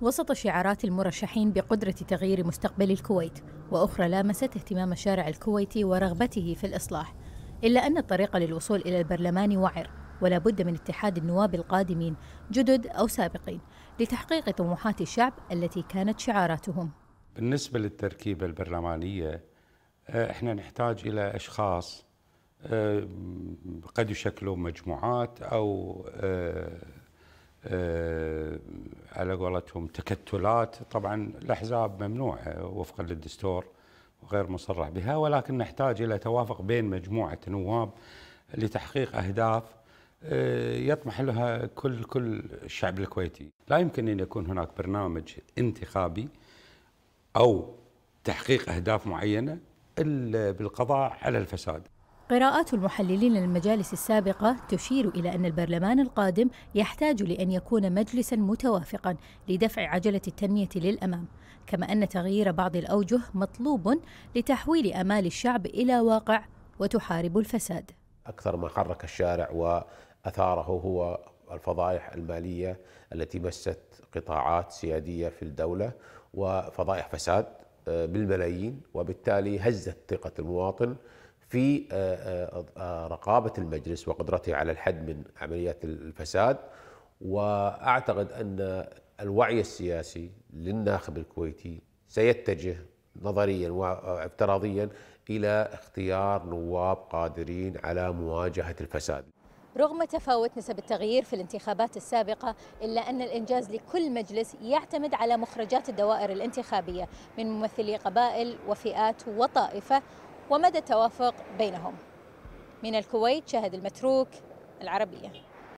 وسط شعارات المرشحين بقدرة تغيير مستقبل الكويت وأخرى لامست اهتمام الشارع الكويتي ورغبته في الإصلاح إلا أن الطريق للوصول إلى البرلمان وعر ولا بد من اتحاد النواب القادمين جدد أو سابقين لتحقيق طموحات الشعب التي كانت شعاراتهم بالنسبة للتركيبة البرلمانية آه، احنا نحتاج إلى أشخاص آه، قد يشكلون مجموعات أو آه، على قولتهم تكتلات طبعا الأحزاب ممنوعة وفقا للدستور وغير مصرح بها ولكن نحتاج إلى توافق بين مجموعة نواب لتحقيق أهداف آه، يطمح لها كل كل الشعب الكويتي لا يمكن أن يكون هناك برنامج انتخابي أو تحقيق أهداف معينة إلا بالقضاء على الفساد قراءات المحللين للمجالس السابقة تشير إلى أن البرلمان القادم يحتاج لأن يكون مجلسا متوافقا لدفع عجلة التنمية للأمام، كما أن تغيير بعض الأوجه مطلوب لتحويل آمال الشعب إلى واقع وتحارب الفساد. أكثر ما حرك الشارع وأثاره هو الفضائح المالية التي مست قطاعات سيادية في الدولة وفضائح فساد بالملايين وبالتالي هزت ثقة المواطن في آه، آه، آه، رقابة المجلس وقدرته على الحد من عمليات الفساد وأعتقد أن الوعي السياسي للناخب الكويتي سيتجه نظريا وافتراضيا إلى اختيار نواب قادرين على مواجهة الفساد رغم تفاوت نسب التغيير في الانتخابات السابقة إلا أن الإنجاز لكل مجلس يعتمد على مخرجات الدوائر الانتخابية من ممثلي قبائل وفئات وطائفة ومدى التوافق بينهم من الكويت شهد المتروك العربية